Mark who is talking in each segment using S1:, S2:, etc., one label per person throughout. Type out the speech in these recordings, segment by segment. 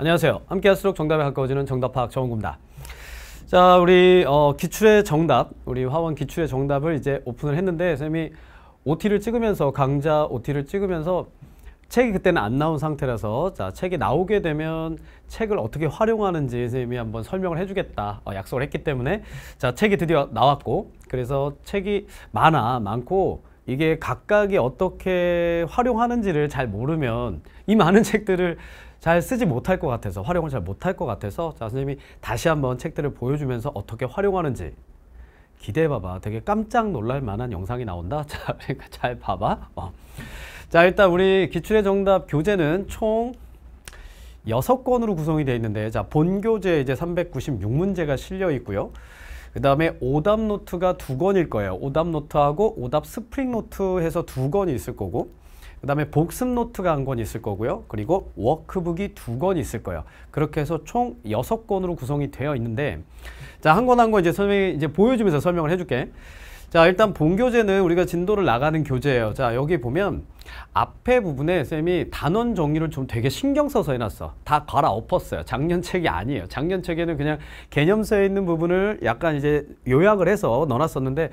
S1: 안녕하세요. 함께할수록 정답에 가까워지는 정답 파악 정은구입니다. 자, 우리 어, 기출의 정답, 우리 화원 기출의 정답을 이제 오픈을 했는데 선생님이 OT를 찍으면서 강좌 OT를 찍으면서 책이 그때는 안 나온 상태라서 자 책이 나오게 되면 책을 어떻게 활용하는지 선생님이 한번 설명을 해주겠다 어, 약속을 했기 때문에 자 책이 드디어 나왔고 그래서 책이 많아 많고 이게 각각이 어떻게 활용하는지를 잘 모르면 이 많은 책들을 잘 쓰지 못할 것 같아서 활용을 잘 못할 것 같아서 자 선생님이 다시 한번 책들을 보여주면서 어떻게 활용하는지 기대해 봐봐 되게 깜짝 놀랄 만한 영상이 나온다 자 그러니까 잘 봐봐 어. 자 일단 우리 기출의 정답 교재는 총6 권으로 구성이 되어 있는데 자 본교재 이제 396문제가 실려 있고요 그 다음에 오답 노트가 두 권일 거예요 오답 노트하고 오답 스프링 노트 해서 두 권이 있을 거고 그 다음에 복습 노트가 한 권 있을 거고요. 그리고 워크북이 두 권 있을 거예요. 그렇게 해서 총 여섯 권으로 구성이 되어 있는데 자, 한 권 한 권 이제 설명 이제 보여주면서 설명을 해줄게. 자, 일단 본 교재는 우리가 진도를 나가는 교재예요. 자, 여기 보면 앞에 부분에 쌤이 단원 정리를 좀 되게 신경 써서 해놨어. 다 갈아엎었어요. 작년 책이 아니에요. 작년 책에는 그냥 개념서에 있는 부분을 약간 이제 요약을 해서 넣어놨었는데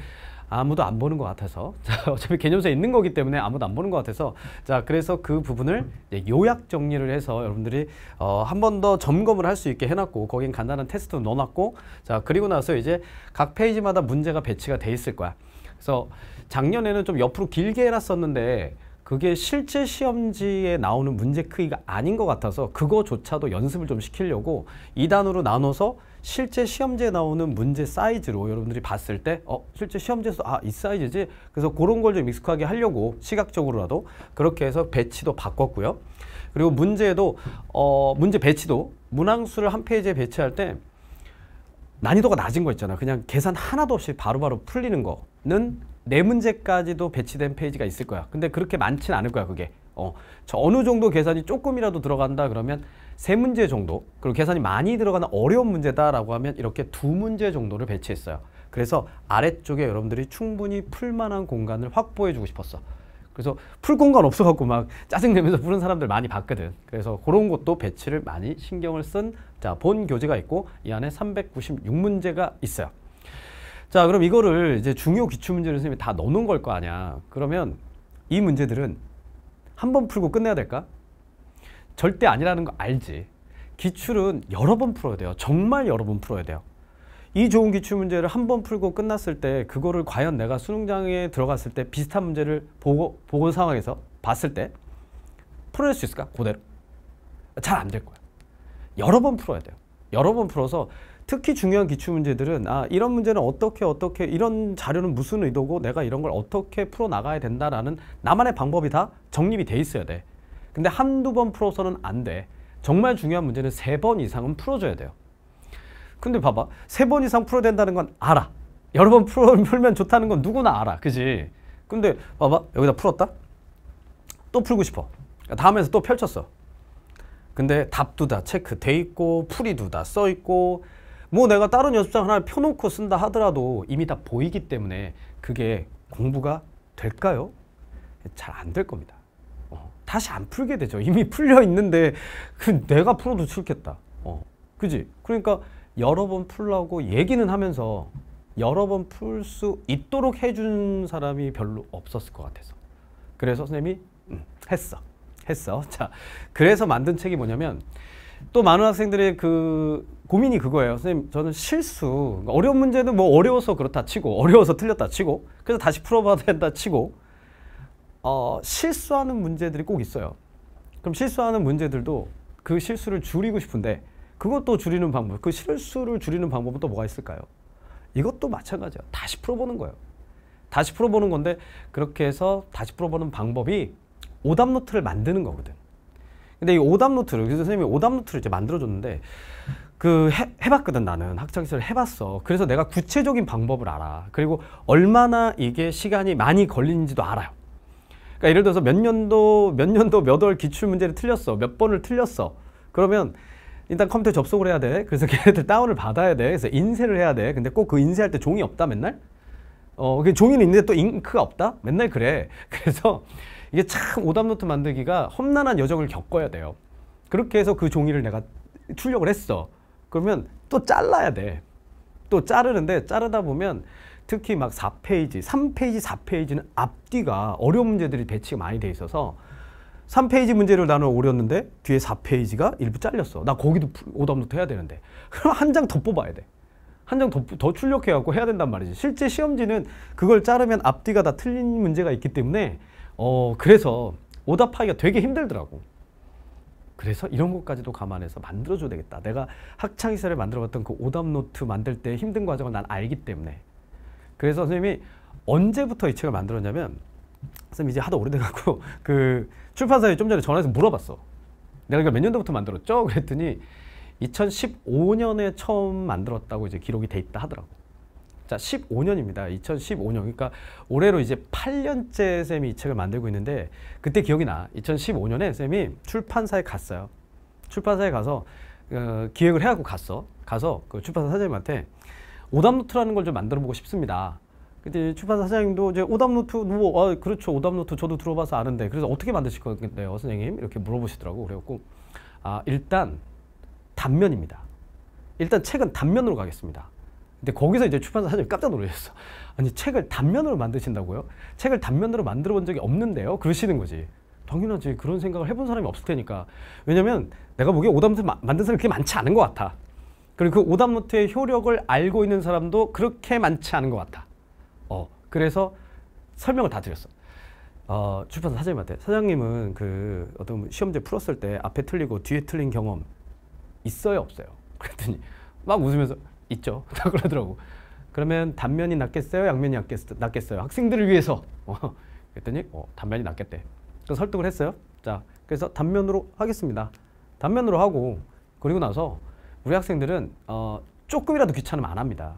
S1: 아무도 안 보는 것 같아서 자, 어차피 개념서에 있는 거기 때문에 아무도 안 보는 것 같아서 자 그래서 그 부분을 요약 정리를 해서 여러분들이 어, 한 번 더 점검을 할 수 있게 해놨고 거긴 간단한 테스트 도 넣어놨고 자 그리고 나서 이제 각 페이지마다 문제가 배치가 돼 있을 거야 그래서 작년에는 좀 옆으로 길게 해놨었는데 그게 실제 시험지에 나오는 문제 크기가 아닌 것 같아서 그거조차도 연습을 좀 시키려고 2단으로 나눠서 실제 시험지에 나오는 문제 사이즈로 여러분들이 봤을 때 어, 실제 시험지에서 아, 이 사이즈지? 그래서 그런 걸 좀 익숙하게 하려고 시각적으로라도 그렇게 해서 배치도 바꿨고요. 그리고 문제도 어, 문제 배치도 문항수를 한 페이지에 배치할 때 난이도가 낮은 거 있잖아. 그냥 계산 하나도 없이 바로바로 바로 풀리는 거는 네 문제까지도 배치된 페이지가 있을 거야. 근데 그렇게 많진 않을 거야, 그게. 어, 저 어느 정도 계산이 조금이라도 들어간다 그러면 세 문제 정도 그리고 계산이 많이 들어가는 어려운 문제다라고 하면 이렇게 두 문제 정도를 배치했어요. 그래서 아래쪽에 여러분들이 충분히 풀만한 공간을 확보해 주고 싶었어. 그래서 풀 공간 없어갖고 막 짜증내면서 푸는 사람들 많이 봤거든. 그래서 그런 것도 배치를 많이 신경을 쓴 자, 본 교재가 있고 이 안에 396문제가 있어요. 자, 그럼 이거를 이제 중요 기출 문제를 선생님이 다 넣어놓은 걸 거 아니야. 그러면 이 문제들은 한번 풀고 끝내야 될까? 절대 아니라는 거 알지. 기출은 여러 번 풀어야 돼요. 정말 여러 번 풀어야 돼요. 이 좋은 기출 문제를 한 번 풀고 끝났을 때 그거를 과연 내가 수능장에 들어갔을 때 비슷한 문제를 보고 보건 상황에서 봤을 때 풀어낼 수 있을까? 그대로 잘 안 될 거야. 여러 번 풀어야 돼요. 여러 번 풀어서 특히 중요한 기출 문제들은 아 이런 문제는 어떻게 어떻게 이런 자료는 무슨 의도고 내가 이런 걸 어떻게 풀어 나가야 된다라는 나만의 방법이 다 정립이 돼 있어야 돼. 근데 한두 번 풀어서는 안 돼. 정말 중요한 문제는 세 번 이상은 풀어줘야 돼요. 근데 봐봐. 세 번 이상 풀어야 된다는 건 알아. 여러 번 풀, 풀면 좋다는 건 누구나 알아. 그지? 근데 봐봐. 여기다 풀었다? 또 풀고 싶어. 그러니까 다음에서 또 펼쳤어. 근데 답도 다 체크돼 있고 풀이도 다 써 있고 뭐 내가 다른 연습장 하나 를 펴놓고 쓴다 하더라도 이미 다 보이기 때문에 그게 공부가 될까요? 잘 안 될 겁니다. 다시 안 풀게 되죠. 이미 풀려 있는데 그 내가 풀어도 싫겠다. 어. 그지? 그러니까 여러 번 풀라고 얘기는 하면서 여러 번 풀 수 있도록 해준 사람이 별로 없었을 것 같아서. 그래서 선생님이 음, 했어. 했어. 자, 그래서 만든 책이 뭐냐면 또 많은 학생들의 그 고민이 그거예요. 선생님, 저는 실수. 그러니까 어려운 문제는 뭐 어려워서 그렇다 치고, 어려워서 틀렸다 치고, 그래서 다시 풀어봐야 된다 치고, 어, 실수하는 문제들이 꼭 있어요. 그럼 실수하는 문제들도 그 실수를 줄이고 싶은데 그것도 줄이는 방법, 그 실수를 줄이는 방법은 또 뭐가 있을까요? 이것도 마찬가지예요. 다시 풀어보는 거예요. 다시 풀어보는 건데 그렇게 해서 다시 풀어보는 방법이 오답 노트를 만드는 거거든. 근데 이 오답 노트를 그래서 선생님이 오답 노트를 이제 만들어줬는데 그 해, 봤거든 나는 학창시절 해봤어. 그래서 내가 구체적인 방법을 알아. 그리고 얼마나 이게 시간이 많이 걸리는지도 알아요. 그러니까 예를 들어서 몇 년도 몇 년도 몇 월 기출 문제를 틀렸어. 몇 번을 틀렸어. 그러면 일단 컴퓨터 접속을 해야 돼. 그래서 걔네들 다운을 받아야 돼. 그래서 인쇄를 해야 돼. 근데 꼭 그 인쇄할 때 종이 없다 맨날. 어, 종이는 있는데 또 잉크가 없다? 맨날 그래. 그래서 이게 참 오답노트 만들기가 험난한 여정을 겪어야 돼요. 그렇게 해서 그 종이를 내가 출력을 했어. 그러면 또 잘라야 돼. 또 자르는데 자르다 보면 특히 막 4페이지, 3페이지, 4페이지는 앞뒤가 어려운 문제들이 배치가 많이 돼 있어서 3페이지 문제를 나는 오렸는데 뒤에 4페이지가 일부 잘렸어. 나 거기도 오답노트 해야 되는데. 그럼 한 장 더 뽑아야 돼. 한 장 더 더 출력해갖고 해야 된단 말이지. 실제 시험지는 그걸 자르면 앞뒤가 다 틀린 문제가 있기 때문에 어 그래서 오답하기가 되게 힘들더라고. 그래서 이런 것까지도 감안해서 만들어줘야 되겠다. 내가 학창시절에 만들어봤던 그 오답노트 만들 때 힘든 과정을 난 알기 때문에 그래서 선생님이 언제부터 이 책을 만들었냐면 선생님 이제 하도 오래돼갖고 그 출판사에 좀 전에 전화해서 물어봤어. 내가 이걸 몇 년도부터 만들었죠? 그랬더니 2015년에 처음 만들었다고 이제 기록이 돼 있다 하더라고. 자, 15년입니다. 2015년. 그러니까 올해로 이제 8년째 쌤이 이 책을 만들고 있는데 그때 기억이 나. 2015년에 쌤이 출판사에 갔어요. 출판사에 가서 어, 기획을 해갖고 갔어. 가서 그 출판사 사장님한테 오답노트라는 걸 좀 만들어 보고 싶습니다. 근데 출판사 사장님도 이제 오답노트 뭐 아, 그렇죠 오답노트 저도 들어봐서 아는데 그래서 어떻게 만드실 건데요 선생님 이렇게 물어보시더라고 그래갖고 아 일단 단면입니다. 일단 책은 단면으로 가겠습니다. 근데 거기서 이제 출판사 사장님 깜짝 놀라셨어. 아니 책을 단면으로 만드신다고요? 책을 단면으로 만들어 본 적이 없는데요? 그러시는 거지. 당연하지 그런 생각을 해 본 사람이 없을 테니까. 왜냐면 내가 보기에 오답노트 만든 사람이 그렇게 많지 않은 것 같아. 그리고 그 오답노트의 효력을 알고 있는 사람도 그렇게 많지 않은 것 같다. 어, 그래서 설명을 다 드렸어. 어, 출판사 사장님한테 사장님은 그 어떤 시험제 풀었을 때 앞에 틀리고 뒤에 틀린 경험 있어요 없어요? 그랬더니 막 웃으면서 있죠. 다 그러더라고. 그러면 단면이 낫겠어요? 양면이 낫겠, 어요 학생들을 위해서. 어, 그랬더니 어, 단면이 낫겠대. 그래서 설득을 했어요. 자, 그래서 단면으로 하겠습니다. 단면으로 하고 그리고 나서 우리 학생들은 어, 조금이라도 귀찮으면 안 합니다.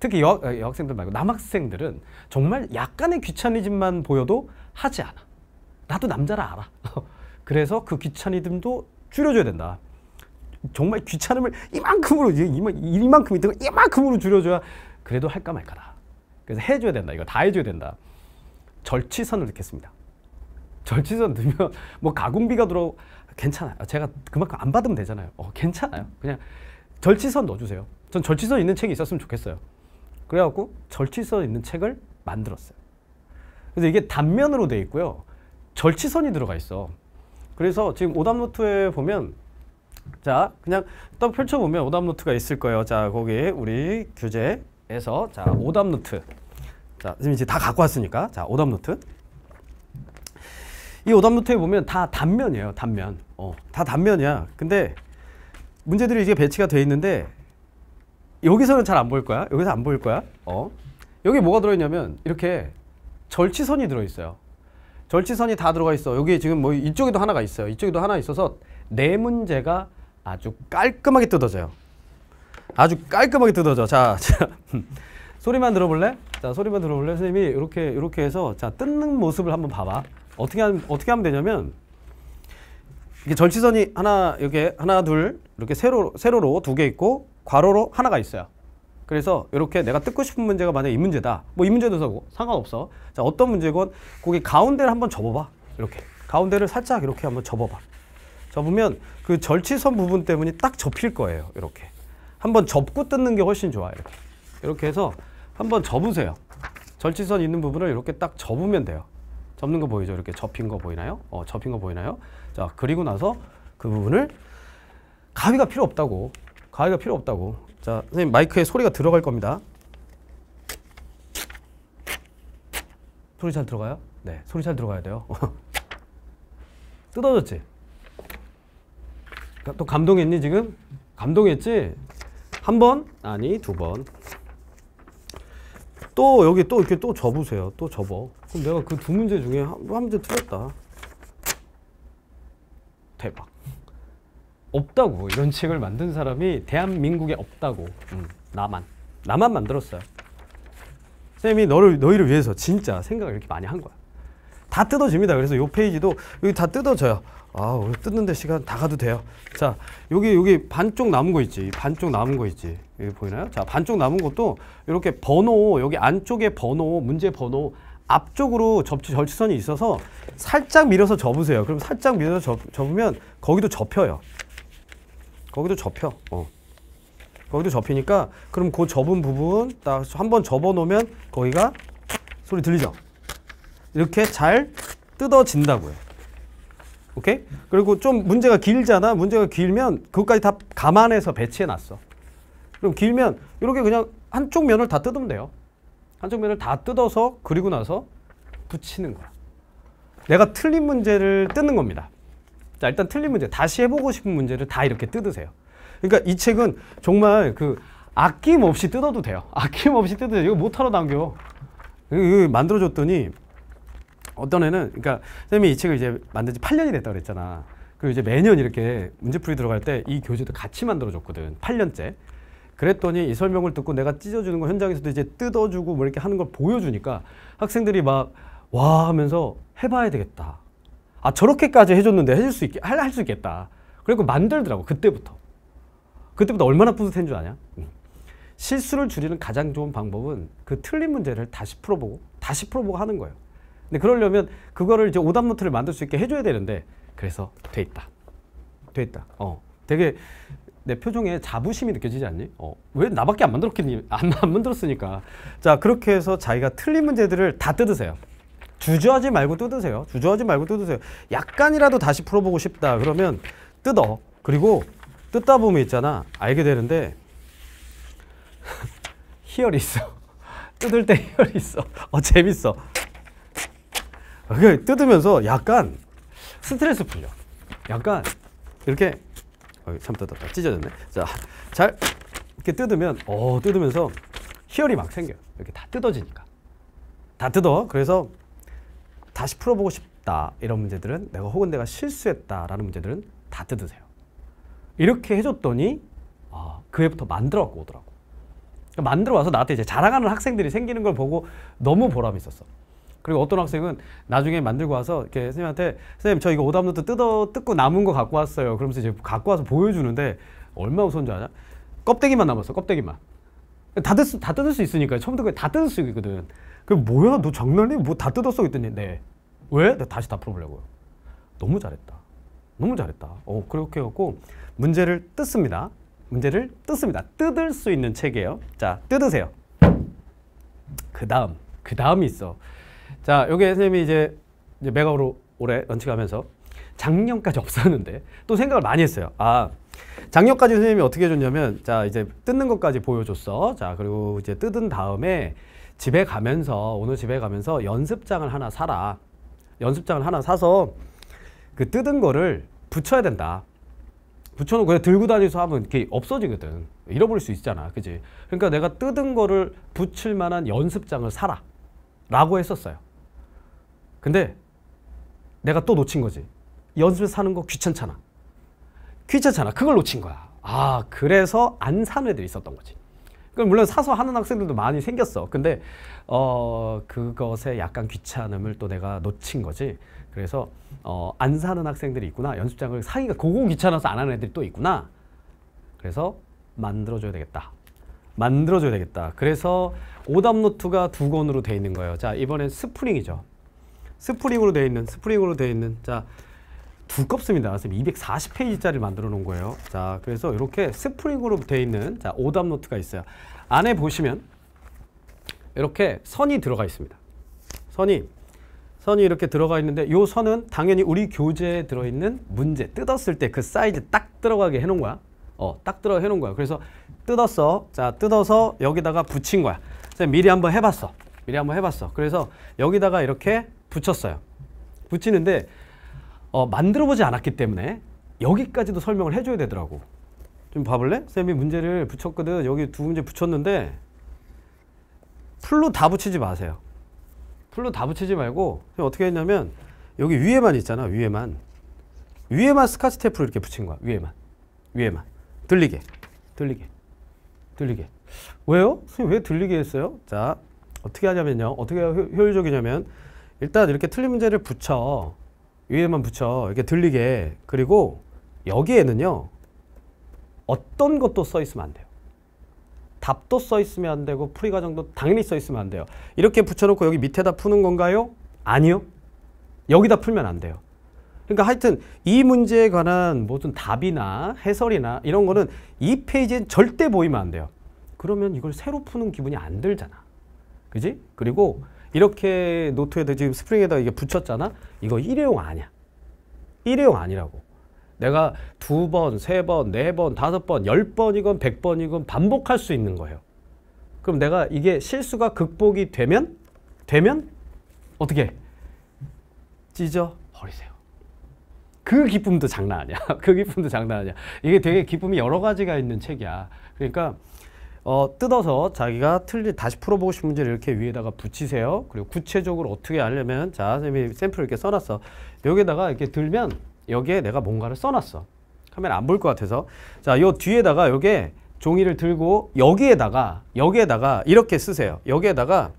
S1: 특히 여, 어, 여학생들 말고 남학생들은 정말 약간의 귀차니즘만 보여도 하지 않아. 나도 남자라 알아. 그래서 그 귀차니즘도 줄여줘야 된다. 정말 귀찮음을 이만큼으로 이만큼 있던 이만큼으로 줄여줘야 그래도 할까 말까다. 그래서 해줘야 된다. 이거 다 해줘야 된다. 절치선을 넣겠습니다. 절치선 넣으면 뭐 가공비가 들어 괜찮아요. 아, 제가 그만큼 안 받으면 되잖아요. 어, 괜찮아요. 그냥 절치선 넣어주세요. 전 절치선 있는 책이 있었으면 좋겠어요. 그래갖고 절치선 있는 책을 만들었어요. 그래서 이게 단면으로 돼 있고요. 절치선이 들어가 있어. 그래서 지금 오답노트에 보면 자 그냥 떡 펼쳐보면 오답노트가 있을 거예요. 자 거기 우리 규제에서자 오답노트 자 지금 이제 다 갖고 왔으니까 자 오답노트 이 오답노트에 보면 다 단면이에요. 단면. 어, 다 단면이야. 근데 문제들이 이게 배치가 돼 있는데 여기서는 잘 안 보일 거야. 여기서 안 보일 거야. 어. 여기 뭐가 들어있냐면 이렇게 절치선이 들어있어요. 절치선이 다 들어가 있어. 여기 지금 뭐 이쪽에도 하나가 있어요. 이쪽에도 하나 있어서 네 문제가 아주 깔끔하게 뜯어져요. 아주 깔끔하게 뜯어져. 자, 자 소리만 들어볼래? 자, 소리만 들어볼래? 선생님이 이렇게 이렇게 해서 자 뜯는 모습을 한번 봐봐. 어떻게 하면, 어떻게 하면 되냐면 이게 절치선이 하나 여기 하나 둘 이렇게 세로 세로로 두 개 있고 괄호로 하나가 있어요. 그래서 이렇게 내가 뜯고 싶은 문제가 만약 이 문제다. 뭐 이 문제도 사고 상관없어. 자 어떤 문제건 거기 가운데를 한번 접어봐. 이렇게 가운데를 살짝 이렇게 한번 접어봐. 접으면 그 절치선 부분 때문에 딱 접힐 거예요. 이렇게 한번 접고 뜯는 게 훨씬 좋아요. 이렇게, 이렇게 해서 한번 접으세요. 절치선 있는 부분을 이렇게 딱 접으면 돼요. 접는 거 보이죠? 이렇게 접힌 거 보이나요? 어, 접힌 거 보이나요? 자, 그리고 나서 그 부분을 가위가 필요 없다고. 가위가 필요 없다고. 자, 선생님 마이크에 소리가 들어갈 겁니다. 소리 잘 들어가요? 네, 소리 잘 들어가야 돼요. 뜯어졌지? 또 감동했니 지금? 감동했지? 한 번? 아니, 두 번. 또 여기 또 이렇게 또 접으세요. 또 접어. 그럼 내가 그 두 문제 중에 한, 한 문제 틀렸다. 대박. 없다고 이런 책을 만든 사람이 대한민국에 없다고 음, 나만 나만 만들었어요. 쌤이 너를 너희를 위해서 진짜 생각을 이렇게 많이 한 거야. 다 뜯어집니다. 그래서 요 페이지도 여기 다 뜯어져요. 아 뜯는데 시간 다 가도 돼요. 자 여기 여기 반쪽 남은 거 있지. 반쪽 남은 거 있지. 여기 보이나요? 자 반쪽 남은 것도 이렇게 번호 여기 안쪽에 번호 문제 번호 앞쪽으로 접지 절지선이 있어서 살짝 밀어서 접으세요. 그럼 살짝 밀어서 접, 접으면 거기도 접혀요. 거기도 접혀. 어. 거기도 접히니까 그럼 그 접은 부분 딱 한 번 접어 놓으면 거기가 소리 들리죠? 이렇게 잘 뜯어진다고요. 오케이? 그리고 좀 문제가 길잖아. 문제가 길면 그것까지 다 감안해서 배치해 놨어. 그럼 길면 이렇게 그냥 한쪽 면을 다 뜯으면 돼요. 한쪽 면을 다 뜯어서 그리고 나서 붙이는 거야. 내가 틀린 문제를 뜯는 겁니다. 자, 일단 틀린 문제, 다시 해보고 싶은 문제를 다 이렇게 뜯으세요. 그러니까 이 책은 정말 그 아낌없이 뜯어도 돼요. 아낌없이 뜯어도 돼요. 이거 못하러 남겨. 이거 그, 그 만들어줬더니 어떤 애는, 그러니까 선생님이 이 책을 이제 만든 지 8년이 됐다고 그랬잖아. 그리고 이제 매년 이렇게 문제풀이 들어갈 때 이 교재도 같이 만들어줬거든. 8년째. 그랬더니 이 설명을 듣고 내가 찢어주는 거 현장에서도 이제 뜯어주고 뭐 이렇게 하는 걸 보여주니까 학생들이 막 와 하면서 해봐야 되겠다. 아 저렇게까지 해줬는데 해줄 수 있게 할 수 있겠다. 그리고 만들더라고 그때부터. 그때부터 얼마나 뿌듯한 줄 아냐? 실수를 줄이는 가장 좋은 방법은 그 틀린 문제를 다시 풀어보고 다시 풀어보고 하는 거예요. 근데 그러려면 그거를 이제 오답 노트를 만들 수 있게 해줘야 되는데 그래서 돼 있다. 돼 있다. 어, 되게 내 표정에 자부심이 느껴지지 않니? 어, 왜 나밖에 안 만들었겠니? 안, 안 만들었으니까. 자, 그렇게 해서 자기가 틀린 문제들을 다 뜯으세요. 주저하지 말고 뜯으세요. 주저하지 말고 뜯으세요. 약간이라도 다시 풀어보고 싶다. 그러면 뜯어. 그리고 뜯다 보면 있잖아. 알게 되는데 희열이 있어. 뜯을 때 희열이 있어. 어, 재밌어. 그 뜯으면서 약간 스트레스 풀려. 약간 이렇게 어, 참 뜯었다. 찢어졌네. 자, 잘 이렇게 뜯으면, 어, 뜯으면서 희열이 막 생겨요. 이렇게 다 뜯어지니까. 다 뜯어. 그래서 다시 풀어보고 싶다. 이런 문제들은 내가 혹은 내가 실수했다라는 문제들은 다 뜯으세요. 이렇게 해줬더니 아, 그 해부터 만들어 갖고 오더라고. 그러니까 만들어 와서 나한테 이제 자랑하는 학생들이 생기는 걸 보고 너무 보람이 있었어. 그리고 어떤 학생은 나중에 만들고 와서 이렇게 선생님한테 선생님 저 이거 오답 노트 뜯어 뜯고 남은 거 갖고 왔어요. 그러면서 이제 갖고 와서 보여주는데 얼마나 무줄 아냐? 껍데기만 남았어. 껍데기만. 다, 뜯, 다 뜯을 수 있으니까 처음부터 다 뜯을 수 있거든. 그 뭐야 너 장난해? 뭐다 뜯었어? 그랬더니 네. 왜? 다시 다 풀어보려고요. 너무 잘했다. 너무 잘했다. 어, 그렇게 해갖고 문제를 뜯습니다. 문제를 뜯습니다. 뜯을 수 있는 책이에요. 자, 뜯으세요. 그 다음, 그 다음이 있어. 자, 요게 선생님이 이제, 이제 메가오로 올해 런칭하면서 작년까지 없었는데 또 생각을 많이 했어요. 아, 작년까지 선생님이 어떻게 해줬냐면 자, 이제 뜯는 것까지 보여줬어. 자, 그리고 이제 뜯은 다음에 집에 가면서 오늘 집에 가면서 연습장을 하나 사라. 연습장을 하나 사서 그 뜯은 거를 붙여야 된다. 붙여놓고 그냥 들고 다니서 하면 이렇게 없어지거든. 잃어버릴 수 있잖아. 그지? 그러니까 내가 뜯은 거를 붙일 만한 연습장을 사라. 라고 했었어요. 근데 내가 또 놓친 거지. 연습해 사는 거 귀찮잖아. 귀찮잖아. 그걸 놓친 거야. 아, 그래서 안 사는 애들이 있었던 거지. 그 물론 사서 하는 학생들도 많이 생겼어. 근데 어, 그것에 약간 귀찮음을 또 내가 놓친 거지. 그래서 어, 안 사는 학생들이 있구나. 연습장을 사기가 고고 귀찮아서 안 하는 애들이 또 있구나. 그래서 만들어줘야 되겠다. 만들어줘야 되겠다. 그래서 오답노트가 두 권으로 돼 있는 거예요. 자, 이번엔 스프링이죠. 스프링으로 되어 있는 스프링으로 되어 있는 자 두껍습니다. 240페이지짜리 만들어 놓은 거예요. 자 그래서 이렇게 스프링으로 되어 있는 자 오답 노트가 있어요. 안에 보시면 이렇게 선이 들어가 있습니다. 선이 선이 이렇게 들어가 있는데 요 선은 당연히 우리 교재에 들어있는 문제 뜯었을 때 그 사이즈 딱 들어가게 해놓은 거야. 어, 딱 들어 해놓은 거야. 그래서 뜯었어. 자, 뜯어서 여기다가 붙인 거야. 미리 한번 해봤어. 미리 한번 해봤어. 그래서 여기다가 이렇게 붙였어요. 붙이는데 어, 만들어 보지 않았기 때문에 여기까지도 설명을 해줘야 되더라고. 좀 봐볼래? 쌤이 문제를 붙였거든. 여기 두 문제 붙였는데 풀로 다 붙이지 마세요. 풀로 다 붙이지 말고 어떻게 했냐면 여기 위에만 있잖아. 위에만. 위에만 스카치 테이프로 이렇게 붙인 거야. 위에만. 위에만. 들리게. 들리게. 들리게. 왜요? 선생님 왜 들리게 했어요? 자, 어떻게 하냐면요. 어떻게 효율적이냐면 일단 이렇게 틀린 문제를 붙여 위에만 붙여 이렇게 들리게 그리고 여기에는요 어떤 것도 써 있으면 안 돼요 답도 써 있으면 안 되고 풀이 과정도 당연히 써 있으면 안 돼요 이렇게 붙여놓고 여기 밑에다 푸는 건가요? 아니요 여기다 풀면 안 돼요 그러니까 하여튼 이 문제에 관한 모든 답이나 해설이나 이런 거는 이 페이지엔 절대 보이면 안 돼요 그러면 이걸 새로 푸는 기분이 안 들잖아 그지? 그리고 이렇게 노트에다 지금 스프링에다 이게 붙였잖아. 이거 일회용 아니야. 일회용 아니라고. 내가 두 번, 세 번, 네 번, 다섯 번, 열 번이건 백 번이건 반복할 수 있는 거예요. 그럼 내가 이게 실수가 극복이 되면 되면 어떻게 찢어 버리세요. 그 기쁨도 장난 아니야. 그 기쁨도 장난 아니야. 이게 되게 기쁨이 여러 가지가 있는 책이야. 그러니까 어, 뜯어서 자기가 틀리 다시 풀어보고 싶은 문제를 이렇게 위에다가 붙이세요. 그리고 구체적으로 어떻게 하려면 자 선생님이 샘플을 이렇게 써놨어. 여기에다가 이렇게 들면 여기에 내가 뭔가를 써놨어. 카메라 안볼 것 같아서 자요 뒤에다가 여기에 종이를 들고 여기에다가 여기에다가 이렇게 쓰세요. 여기에다가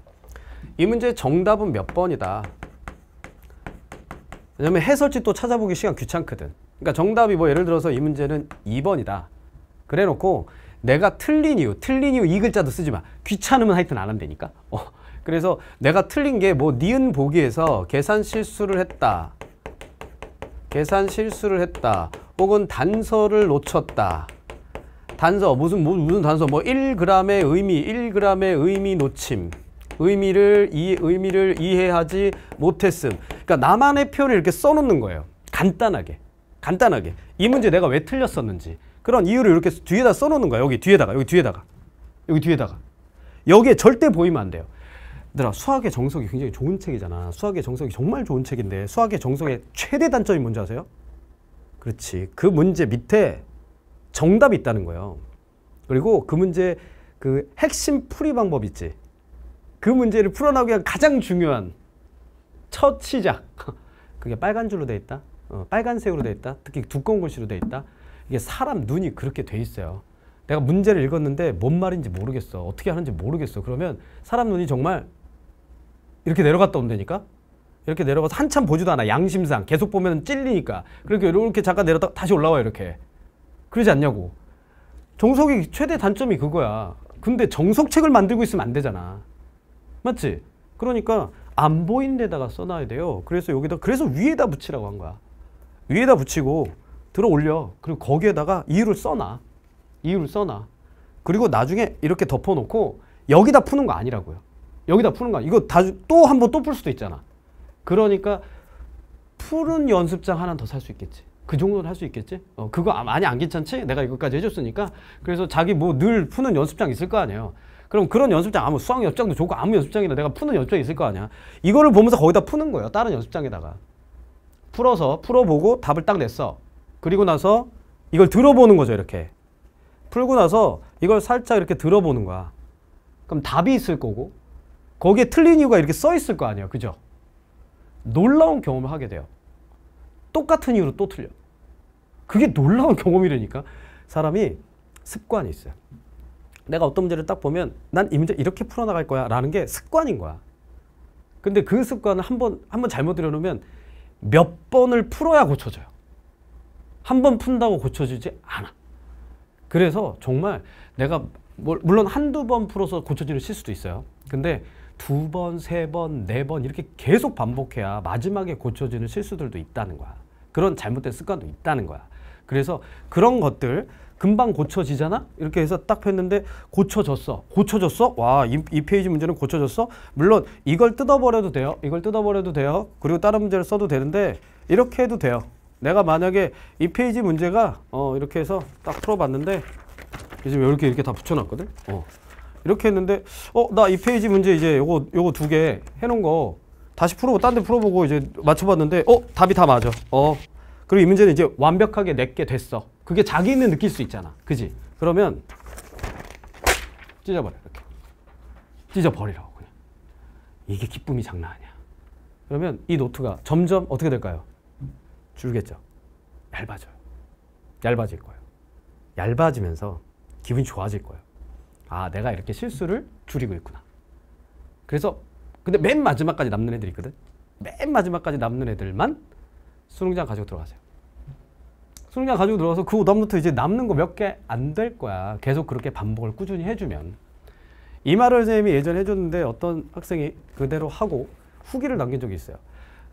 S1: 이 문제 정답은 몇 번이다. 왜냐면 해설지 또 찾아보기 시간 귀찮거든. 그러니까 정답이 뭐 예를 들어서 이 문제는 2번이다. 그래 놓고 내가 틀린 이유, 틀린 이유 이 글자도 쓰지 마. 귀찮으면 하여튼 안 하면 되니까. 어. 그래서 내가 틀린 게 뭐 니은 보기에서 계산 실수를 했다. 계산 실수를 했다. 혹은 단서를 놓쳤다. 단서 무슨 무슨 단서 뭐 1g의 의미, 1g의 의미 놓침. 의미를 이 의미를 이해하지 못했음. 그러니까 나만의 표현을 이렇게 써 놓는 거예요. 간단하게. 간단하게. 이 문제 내가 왜 틀렸었는지 그런 이유를 이렇게 뒤에다 써놓는 거야. 여기 뒤에다가, 여기 뒤에다가, 여기 뒤에다가. 여기에 절대 보이면 안 돼요. 얘들아, 수학의 정석이 굉장히 좋은 책이잖아. 수학의 정석이 정말 좋은 책인데 수학의 정석의 최대 단점이 뭔지 아세요? 그렇지. 그 문제 밑에 정답이 있다는 거예요. 그리고 그 문제 그 핵심 풀이 방법 있지. 그 문제를 풀어나기 위한 가장 중요한 첫 시작. 그게 빨간 줄로 돼 있다. 어, 빨간색으로 돼 있다. 특히 두꺼운 글씨로 돼 있다. 이게 사람 눈이 그렇게 돼 있어요. 내가 문제를 읽었는데 뭔 말인지 모르겠어. 어떻게 하는지 모르겠어. 그러면 사람 눈이 정말 이렇게 내려갔다 온다니까? 이렇게 내려가서 한참 보지도 않아. 양심상. 계속 보면 찔리니까. 그렇게 그러니까 이렇게 잠깐 내렸다 다시 올라와 이렇게. 그러지 않냐고. 정석이 최대 단점이 그거야. 근데 정석책을 만들고 있으면 안 되잖아. 맞지? 그러니까 안 보인 데다가 써놔야 돼요. 그래서 여기다 그래서 위에다 붙이라고 한 거야. 위에다 붙이고 들어올려. 그리고 거기에다가 이유를 써놔. 이유를 써놔. 그리고 나중에 이렇게 덮어놓고 여기다 푸는 거 아니라고요. 여기다 푸는 거아 이거 또 한 번 또 풀 수도 있잖아. 그러니까 푸른 연습장 하나 더 살 수 있겠지. 그 정도는 할 수 있겠지? 어, 그거 아, 많이 안 괜찮지? 내가 이거까지 해줬으니까. 그래서 자기 뭐 늘 푸는 연습장 있을 거 아니에요. 그럼 그런 연습장 아무 수학 연습장도 좋고 아무 연습장이나 내가 푸는 연습장 있을 거 아니야. 이거를 보면서 거기다 푸는 거예요. 다른 연습장에다가. 풀어서 풀어보고 답을 딱 냈어. 그리고 나서 이걸 들어보는 거죠 이렇게 풀고 나서 이걸 살짝 이렇게 들어보는 거야 그럼 답이 있을 거고 거기에 틀린 이유가 이렇게 써 있을 거 아니에요 그죠 놀라운 경험을 하게 돼요 똑같은 이유로 또 틀려 그게 놀라운 경험이라니까 사람이 습관이 있어요 내가 어떤 문제를 딱 보면 난 이 문제 이렇게 풀어나갈 거야 라는 게 습관인 거야 근데 그 습관을 한번 한번 잘못 들여놓으면 몇 번을 풀어야 고쳐져요 한번 푼다고 고쳐지지 않아. 그래서 정말 내가 물론 한두 번 풀어서 고쳐지는 실수도 있어요. 근데 두 번, 세 번, 네 번 이렇게 계속 반복해야 마지막에 고쳐지는 실수들도 있다는 거야. 그런 잘못된 습관도 있다는 거야. 그래서 그런 것들 금방 고쳐지잖아? 이렇게 해서 딱 폈는데 고쳐졌어. 고쳐졌어? 와, 이, 이, 페이지 문제는 고쳐졌어? 물론 이걸 뜯어버려도 돼요. 이걸 뜯어버려도 돼요. 그리고 다른 문제를 써도 되는데 이렇게 해도 돼요. 내가 만약에 이 페이지 문제가 어, 이렇게 해서 딱 풀어봤는데 지금 이렇게 이렇게 다 붙여놨거든. 어. 이렇게 했는데 어 나 이 페이지 문제 이제 요거 요거 두 개 해놓은 거 다시 풀어보고 딴 데 풀어보고 이제 맞춰봤는데 어 답이 다 맞아. 어 그리고 이 문제는 이제 완벽하게 내게 됐어. 그게 자기는 느낄 수 있잖아. 그지? 그러면 찢어버려 이렇게 찢어버리라고 그냥 이게 기쁨이 장난 아니야. 그러면 이 노트가 점점 어떻게 될까요? 줄겠죠. 얇아져요. 얇아질 거예요. 얇아지면서 기분이 좋아질 거예요. 아, 내가 이렇게 실수를 줄이고 있구나. 그래서 근데 맨 마지막까지 남는 애들이 있거든. 맨 마지막까지 남는 애들만 수능장 가지고 들어가세요. 수능장 가지고 들어가서 그 다음부터 이제 남는 거 몇 개 안 될 거야. 계속 그렇게 반복을 꾸준히 해주면. 이 말을 선생님이 예전에 해줬는데 어떤 학생이 그대로 하고 후기를 남긴 적이 있어요.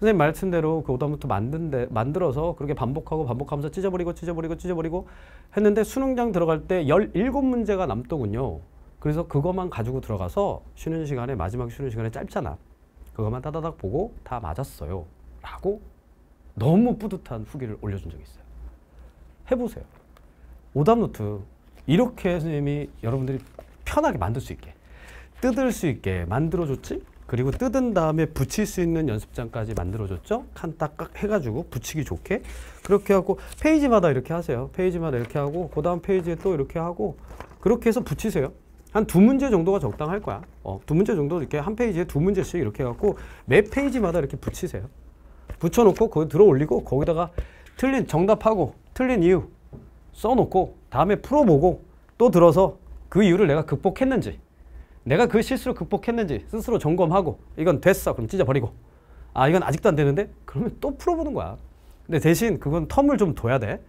S1: 선생님 말씀대로 그 오답부터 만든데 만들어서 그렇게 반복하고 반복하면서 찢어버리고 찢어버리고 찢어버리고 했는데 수능장 들어갈 때1 7 문제가 남더군요. 그래서 그것만 가지고 들어가서 쉬는 시간에 마지막 쉬는 시간에 짧잖아. 그것만 따다닥 보고 다 맞았어요. 라고 너무 뿌듯한 후기를 올려준 적이 있어요. 해보세요. 오답 노트 이렇게 선생님이 여러분들이 편하게 만들 수 있게 뜯을 수 있게 만들어줬지 그리고 뜯은 다음에 붙일 수 있는 연습장까지 만들어줬죠. 칸딱깍 해가지고 붙이기 좋게. 그렇게 하고 페이지마다 이렇게 하세요. 페이지마다 이렇게 하고 그 다음 페이지에 또 이렇게 하고 그렇게 해서 붙이세요. 한 두 문제 정도가 적당할 거야. 어, 두 문제 정도 이렇게 한 페이지에 두 문제씩 이렇게 해갖고 매 페이지마다 이렇게 붙이세요. 붙여놓고 그 들어 올리고 거기다가 틀린 정답하고 틀린 이유 써놓고 다음에 풀어보고 또 들어서 그 이유를 내가 극복했는지 내가 그 실수를 극복했는지 스스로 점검하고 이건 됐어 그럼 찢어버리고 아 이건 아직도 안 되는데 그러면 또 풀어보는 거야 근데 대신 그건 텀을 좀 둬야 돼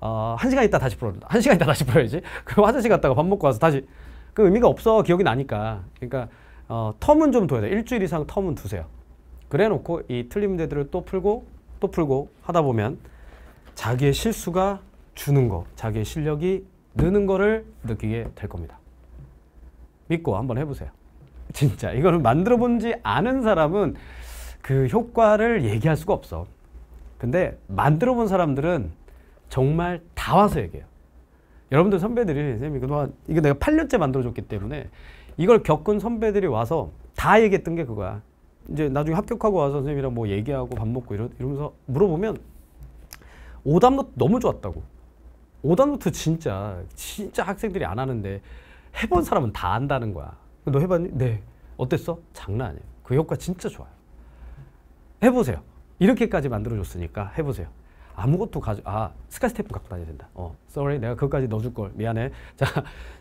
S1: 어, 한 시간 있다 다시 풀어 한 시간 있다 다시 풀어야지 그리 화장실 갔다가 밥 먹고 와서 다시 그 의미가 없어 기억이 나니까 그러니까 어, 텀은 좀 둬야 돼 일주일 이상 텀은 두세요 그래 놓고 이 틀린 문제들을또 풀고 또 풀고 하다 보면 자기의 실수가 주는 거 자기의 실력이 느는 거를 느끼게 될 겁니다 믿고 한번 해보세요. 진짜 이거는 만들어 본지 아는 사람은 그 효과를 얘기할 수가 없어. 근데 만들어 본 사람들은 정말 다 와서 얘기해요. 여러분들 선배들이 선생님 그동안 이거 내가 8년째 만들어 줬기 때문에 이걸 겪은 선배들이 와서 다 얘기했던 게 그거야. 이제 나중에 합격하고 와서 선생님이랑 뭐 얘기하고 밥 먹고 이러, 이러면서 물어보면 오답노트 너무 좋았다고. 오답노트 진짜 진짜 학생들이 안 하는데 해본 사람은 다 안다는 거야. 너 해봤니? 네. 어땠어? 장난 아니에요. 그 효과 진짜 좋아요. 해보세요. 이렇게까지 만들어줬으니까 해보세요. 아무것도 가져 아 스카치 테이프 갖고 다녀야 된다. 어, sorry 내가 그것까지 넣어줄 걸 미안해. 자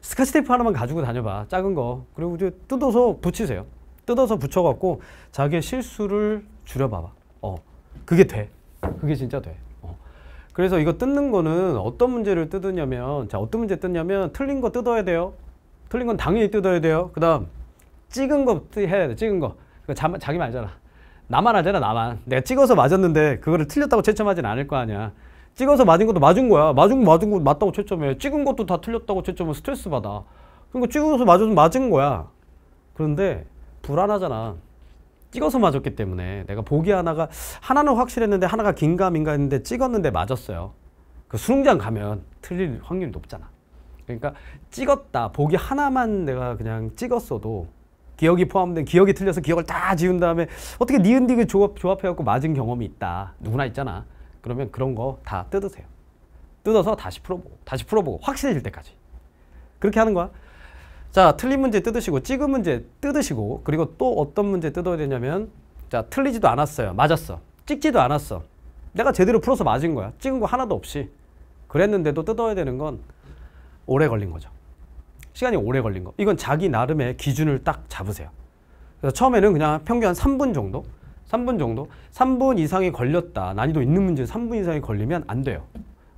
S1: 스카치 테이프 하나만 가지고 다녀봐 작은 거 그리고 이제 뜯어서 붙이세요. 뜯어서 붙여갖고 자기의 실수를 줄여봐봐. 어 그게 돼. 그게 진짜 돼. 어. 그래서 이거 뜯는 거는 어떤 문제를 뜯으냐면 자 어떤 문제 뜯냐면 틀린 거 뜯어야 돼요. 틀린 건 당연히 뜯어야 돼요. 그 다음 찍은 것거 해야 돼. 찍은 거. 그 자, 자기말 알잖아. 나만 하잖아 나만. 내가 찍어서 맞았는데 그거를 틀렸다고 채점하진 않을 거 아니야. 찍어서 맞은 것도 맞은 거야. 맞은 거 맞은 거 맞다고 채점해. 찍은 것도 다 틀렸다고 채점은 스트레스 받아. 그러니까 찍어서 맞으면 맞은 거야. 그런데 불안하잖아. 찍어서 맞았기 때문에 내가 보기 하나가 하나는 확실했는데 하나가 긴가 민가 했는데 찍었는데 맞았어요. 그 수능장 가면 틀릴 확률이 높잖아. 그러니까 찍었다 보기 하나만 내가 그냥 찍었어도 기억이 포함된 기억이 틀려서 기억을 다 지운 다음에 어떻게 니은디그 조합, 조합해갖고 맞은 경험이 있다 누구나 있잖아 그러면 그런 거 다 뜯으세요 뜯어서 다시 풀어보고 다시 풀어보고 확실해질 때까지 그렇게 하는 거야 자 틀린 문제 뜯으시고 찍은 문제 뜯으시고 그리고 또 어떤 문제 뜯어야 되냐면 자 틀리지도 않았어요 맞았어 찍지도 않았어 내가 제대로 풀어서 맞은 거야 찍은 거 하나도 없이 그랬는데도 뜯어야 되는 건 오래 걸린 거죠. 시간이 오래 걸린 거. 이건 자기 나름의 기준을 딱 잡으세요. 그래서 처음에는 그냥 평균 한 3분 정도? 3분 정도? 3분 이상이 걸렸다. 난이도 있는 문제 3분 이상이 걸리면 안 돼요.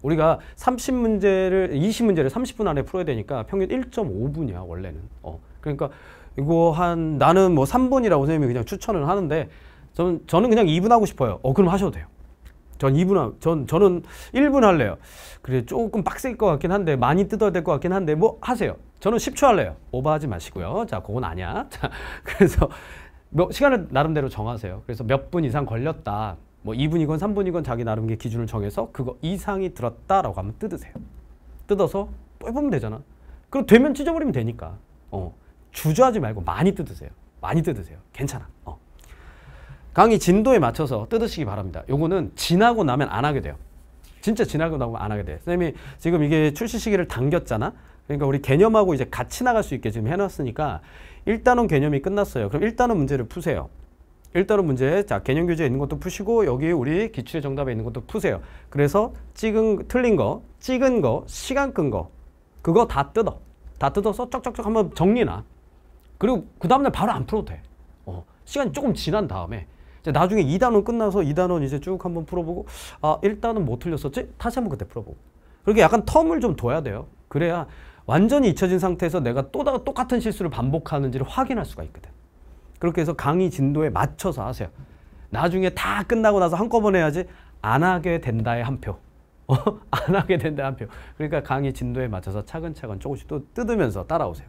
S1: 우리가 30문제를, 20문제를 30분 안에 풀어야 되니까 평균 1.5분이야, 원래는. 어. 그러니까 이거 한, 나는 뭐 3분이라고 선생님이 그냥 추천을 하는데 저는, 저는 그냥 2분 하고 싶어요. 어, 그럼 하셔도 돼요. 전 2분, 하, 전, 저는 1분 할래요. 그래, 조금 빡셀 것 같긴 한데, 많이 뜯어야 될 것 같긴 한데, 뭐 하세요. 저는 10초 할래요. 오버하지 마시고요. 자, 그건 아니야. 자, 그래서 몇, 뭐 시간을 나름대로 정하세요. 그래서 몇 분 이상 걸렸다. 뭐 2분이건 3분이건 자기 나름의 기준을 정해서 그거 이상이 들었다라고 하면 뜯으세요. 뜯어서 또 해보면 되잖아. 그럼 되면 찢어버리면 되니까. 어. 주저하지 말고 많이 뜯으세요. 많이 뜯으세요. 괜찮아. 어. 강의 진도에 맞춰서 뜯으시기 바랍니다. 요거는 지나고 나면 안 하게 돼요. 진짜 지나고 나면 안 하게 돼. 선생님이 지금 이게 출시 시기를 당겼잖아. 그러니까 우리 개념하고 이제 같이 나갈 수 있게 지금 해놨으니까 일단원 개념이 끝났어요. 그럼 일단원 문제를 푸세요. 일단원 문제, 자 개념 교재에 있는 것도 푸시고 여기 우리 기출의 정답에 있는 것도 푸세요. 그래서 찍은 틀린 거, 찍은 거, 시간 끈 거, 그거 다 뜯어. 다 뜯어서 쩍쩍쩍 한번 정리나. 그리고 그 다음날 바로 안 풀어도 돼. 어, 시간이 조금 지난 다음에 이제 나중에 2단원 끝나서 2단원 이제 쭉 한번 풀어보고 아 1단원 못 뭐 틀렸었지? 다시 한번 그때 풀어보고 그렇게 그러니까 약간 텀을 좀 둬야 돼요. 그래야 완전히 잊혀진 상태에서 내가 또 다, 똑같은 실수를 반복하는지를 확인할 수가 있거든. 그렇게 해서 강의 진도에 맞춰서 하세요. 나중에 다 끝나고 나서 한꺼번에 해야지 안 하게 된다의 한 표. 안 하게 된다 한 표. 그러니까 강의 진도에 맞춰서 차근차근 조금씩 또 뜯으면서 따라오세요.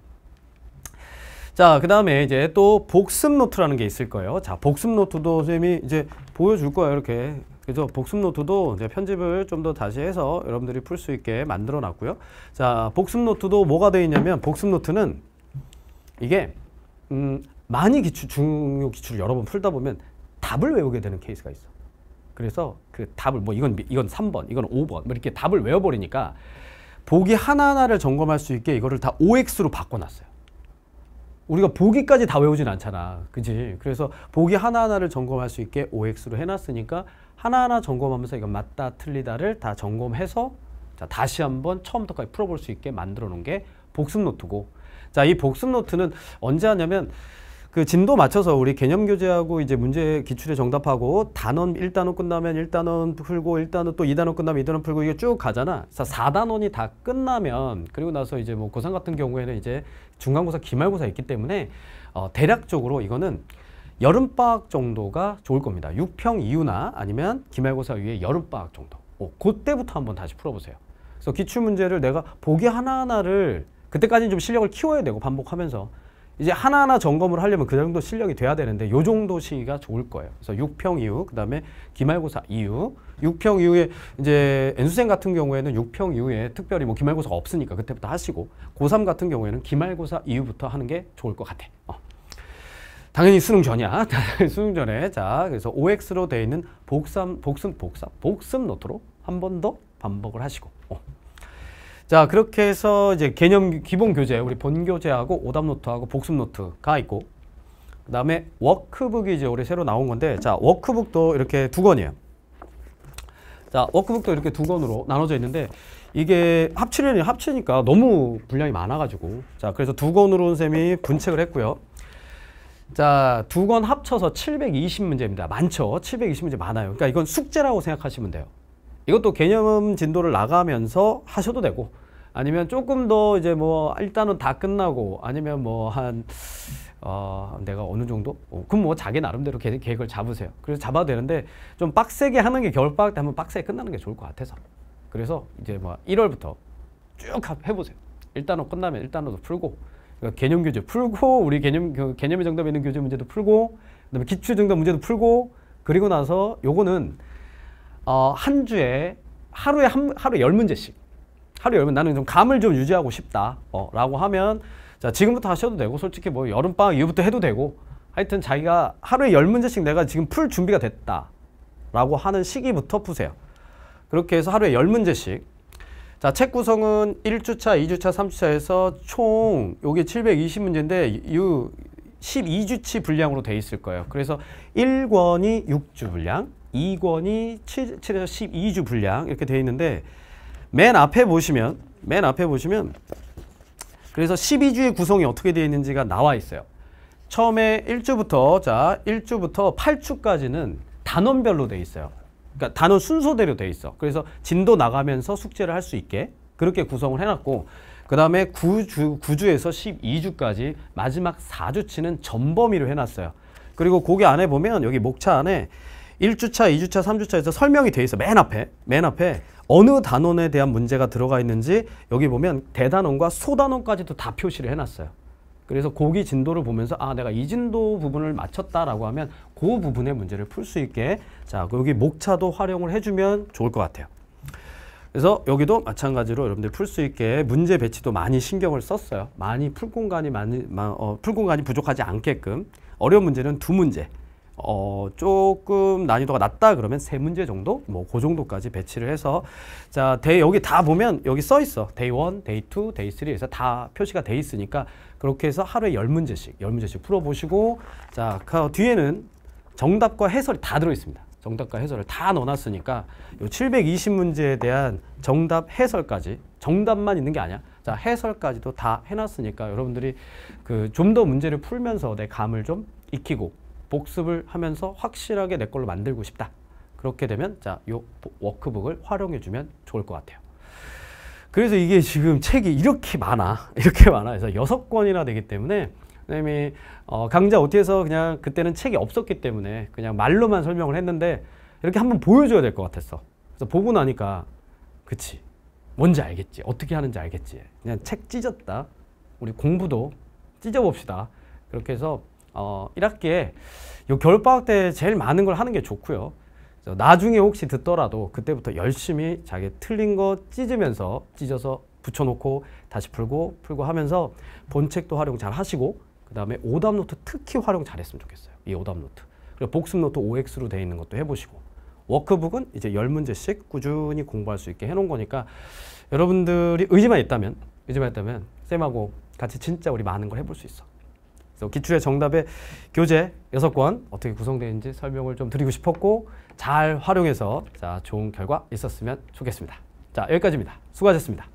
S1: 자, 그 다음에 이제 또 복습 노트라는 게 있을 거예요. 자, 복습 노트도 선생님이 이제 보여줄 거예요. 이렇게. 그래서 복습 노트도 이제 편집을 좀 더 다시 해서 여러분들이 풀 수 있게 만들어 놨고요. 자, 복습 노트도 뭐가 되어 있냐면 복습 노트는 이게 음, 많이 기출, 중요 기출을 여러 번 풀다 보면 답을 외우게 되는 케이스가 있어. 그래서 그 답을 뭐 이건 이건 3번, 이건 5번 뭐 이렇게 답을 외워버리니까 보기 하나하나를 점검할 수 있게 이거를 다 OX로 바꿔놨어요. 우리가 보기까지 다 외우진 않잖아. 그지? 그래서 보기 하나하나를 점검할 수 있게 OX로 해놨으니까 하나하나 점검하면서 이건 맞다, 틀리다를 다 점검해서 자, 다시 한번 처음부터까지 풀어볼 수 있게 만들어 놓은 게 복습 노트고 자, 이 복습 노트는 언제 하냐면 그 진도 맞춰서 우리 개념 교재하고 이제 문제 기출에 정답하고 단원 1단원 끝나면 1단원 풀고 1단원 또 2단원 끝나면 2단원 풀고 이게 쭉 가잖아. 그래서 4단원이 다 끝나면 그리고 나서 이제 뭐고3 같은 경우에는 이제 중간고사 기말고사 있기 때문에 어 대략적으로 이거는 여름방학 정도가 좋을 겁니다. 6평 이후나 아니면 기말고사 위에 여름방학 정도. 오, 어, 그때부터 한번 다시 풀어보세요. 그래서 기출 문제를 내가 보기 하나하나를 그때까지는 좀 실력을 키워야 되고 반복하면서 이제 하나하나 점검을 하려면 그 정도 실력이 돼야 되는데 요 정도 시기가 좋을 거예요. 그래서 6평 이후, 그 다음에 기말고사 이후, 6평 이후에 이제 엔수생 같은 경우에는 6평 이후에 특별히 뭐 기말고사가 없으니까 그때부터 하시고 고3 같은 경우에는 기말고사 이후부터 하는 게 좋을 것 같아. 어. 당연히 수능 전이야. 수능 전에 자 그래서 OX로 되어 있는 복삼 복습 복사 복습 노트로 한 번 더 반복을 하시고. 어. 자 그렇게 해서 이제 개념 기본 교재 우리 본 교재하고 오답 노트하고 복습 노트가 있고 그 다음에 워크북이 이제 올해 새로 나온 건데 자 워크북도 이렇게 두 권이에요 자 워크북도 이렇게 두 권으로 나눠져 있는데 이게 합치려니 합치니까 너무 분량이 많아가지고 자 그래서 두 권으로 온 쌤이 분책을 했고요 자, 두 권 합쳐서 720문제입니다. 많죠? 720문제 많아요. 그러니까 이건 숙제라고 생각하시면 돼요. 이것도 개념 진도를 나가면서 하셔도 되고 아니면 조금 더 이제 뭐 일단은 다 끝나고 아니면 뭐 한 어, 내가 어느 정도? 어, 그럼 뭐 자기 나름대로 계, 계획을 잡으세요. 그래서 잡아도 되는데 좀 빡세게 하는 게 겨울 방학 때 한번 빡세게 끝나는 게 좋을 것 같아서. 그래서 이제 뭐 1월부터 쭉 해보세요. 일단은 끝나면 일단은도 풀고 그러니까 개념 교재 풀고 우리 개념 그 개념의 정답에 있는 교재 문제도 풀고 그다음에 기출 정답 문제도 풀고 그리고 나서 요거는 어, 한 주에 하루에 한, 하루에 열 문제씩 하루 열면 나는 좀 감을 좀 유지하고 싶다 어, 라고 하면 자 지금부터 하셔도 되고 솔직히 뭐 여름방학 이후부터 해도 되고 하여튼 자기가 하루에 열문제씩 내가 지금 풀 준비가 됐다 라고 하는 시기부터 푸세요 그렇게 해서 하루에 열문제씩 자, 책 구성은 1주차, 2주차, 3주차에서 총 요게 720문제인데 이 12주치 분량으로 돼 있을 거예요. 그래서 1권이 6주 분량, 2권이 7, 7에서 12주 분량 이렇게 돼 있는데 맨 앞에 보시면 맨 앞에 보시면 그래서 12주의 구성이 어떻게 되어 있는지가 나와 있어요. 처음에 1주부터 자 1주부터 8주까지는 단원별로 돼 있어요. 그러니까 단원 순서대로 돼 있어. 그래서 진도 나가면서 숙제를 할 수 있게 그렇게 구성을 해놨고 그 다음에 9주, 9주에서 12주까지 마지막 4주치는 전범위로 해놨어요. 그리고 거기 안에 보면 여기 목차 안에 1주차2주차3주차에서 설명이 돼 있어. 맨 앞에. 맨 앞에 어느 단원에 대한 문제가 들어가 있는지 여기 보면 대단원과 소단원까지도 다 표시를 해놨어요. 그래서 고기 진도를 보면서 아 내가 이 진도 부분을 맞췄다라고 하면 그 부분의 문제를 풀 수 있게 자 여기 목차도 활용을 해주면 좋을 것 같아요. 그래서 여기도 마찬가지로 여러분들 풀 수 있게 문제 배치도 많이 신경을 썼어요. 많이 풀 공간이 많이 어, 풀 공간이 부족하지 않게끔 어려운 문제는 두 문제 어, 조금 난이도가 낮다 그러면 세 문제 정도 뭐 그 정도까지 배치를 해서 자 대, 여기 다 보면 여기 써 있어 데이 원, 데이 투, 데이 쓰리 서다 표시가 돼 있으니까 그렇게 해서 하루에 열문제씩열문제씩 풀어보시고 자그 뒤에는 정답과 해설이 다 들어있습니다 정답과 해설을 다 넣어놨으니까 요 720문제에 대한 정답 해설까지 정답만 있는 게 아니야 자 해설까지도 다 해놨으니까 여러분들이 그 좀 더 문제를 풀면서 내 감을 좀 익히고 복습을 하면서 확실하게 내 걸로 만들고 싶다. 그렇게 되면 자, 요 워크북을 활용해 주면 좋을 것 같아요. 그래서 이게 지금 책이 이렇게 많아. 이렇게 많아. 그래서 여섯 권이나 되기 때문에 선생님이 어, 강좌 OT에서 그냥 그때는 책이 없었기 때문에 그냥 말로만 설명을 했는데 이렇게 한번 보여줘야 될 것 같았어. 그래서 보고 나니까 그치. 뭔지 알겠지. 어떻게 하는지 알겠지. 그냥 책 찢었다. 우리 공부도 찢어봅시다. 그렇게 해서 어, 1학기에 요 겨울방학 때 제일 많은 걸 하는 게 좋고요. 나중에 혹시 듣더라도 그때부터 열심히 자기 틀린 거 찢으면서 찢어서 붙여놓고 다시 풀고 풀고 하면서 본책도 활용 잘 하시고 그 다음에 오답노트 특히 활용 잘 했으면 좋겠어요. 이 오답노트. 그리고 복습노트 OX로 되어 있는 것도 해보시고 워크북은 이제 10문제씩 꾸준히 공부할 수 있게 해놓은 거니까 여러분들이 의지만 있다면 의지만 있다면 쌤하고 같이 진짜 우리 많은 걸 해볼 수 있어. 기출의 정답의 교재 6권 어떻게 구성되는지 설명을 좀 드리고 싶었고 잘 활용해서 자, 좋은 결과 있었으면 좋겠습니다. 자, 여기까지입니다. 수고하셨습니다.